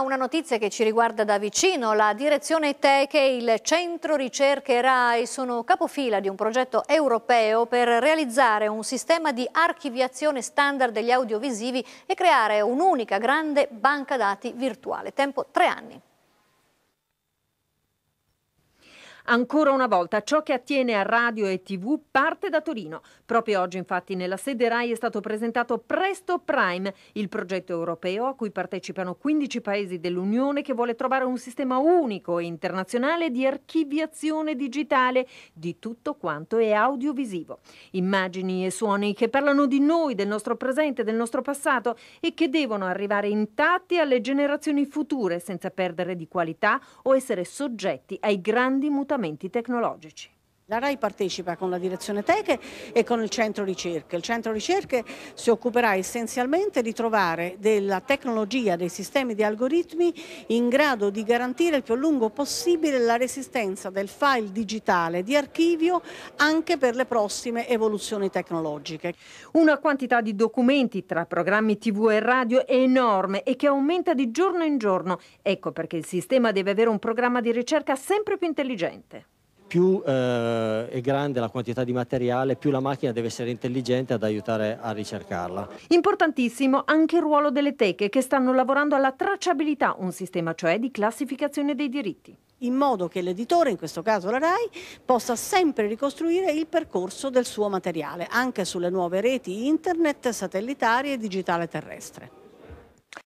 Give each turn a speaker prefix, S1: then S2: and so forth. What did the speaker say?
S1: Una notizia che ci riguarda da vicino, la direzione TEC e il centro ricerche RAI sono capofila di un progetto europeo per realizzare un sistema di archiviazione standard degli audiovisivi e creare un'unica grande banca dati virtuale. Tempo tre anni.
S2: Ancora una volta ciò che attiene a radio e tv parte da Torino. Proprio oggi infatti nella sede RAI è stato presentato Presto Prime, il progetto europeo a cui partecipano 15 paesi dell'Unione che vuole trovare un sistema unico e internazionale di archiviazione digitale di tutto quanto è audiovisivo. Immagini e suoni che parlano di noi, del nostro presente, del nostro passato e che devono arrivare intatti alle generazioni future senza perdere di qualità o essere soggetti ai grandi mutamenti avanzamenti tecnologici. La RAI partecipa con la direzione Teche e con il centro ricerche. Il
S3: centro ricerche si occuperà essenzialmente di trovare della tecnologia, dei sistemi di algoritmi in grado di garantire il più a lungo possibile la resistenza del file
S2: digitale di archivio anche per le prossime evoluzioni tecnologiche. Una quantità di documenti tra programmi tv e radio è enorme e che aumenta di giorno in giorno. Ecco perché il sistema deve avere un programma di ricerca sempre più intelligente
S4: più eh, è grande la quantità di materiale, più la macchina deve essere intelligente ad aiutare a ricercarla.
S2: Importantissimo anche il ruolo delle teche che stanno lavorando alla tracciabilità, un sistema cioè di classificazione dei diritti in modo che l'editore, in questo caso
S3: la RAI, possa sempre ricostruire il percorso del suo materiale, anche sulle nuove reti internet, satellitari e digitale terrestre.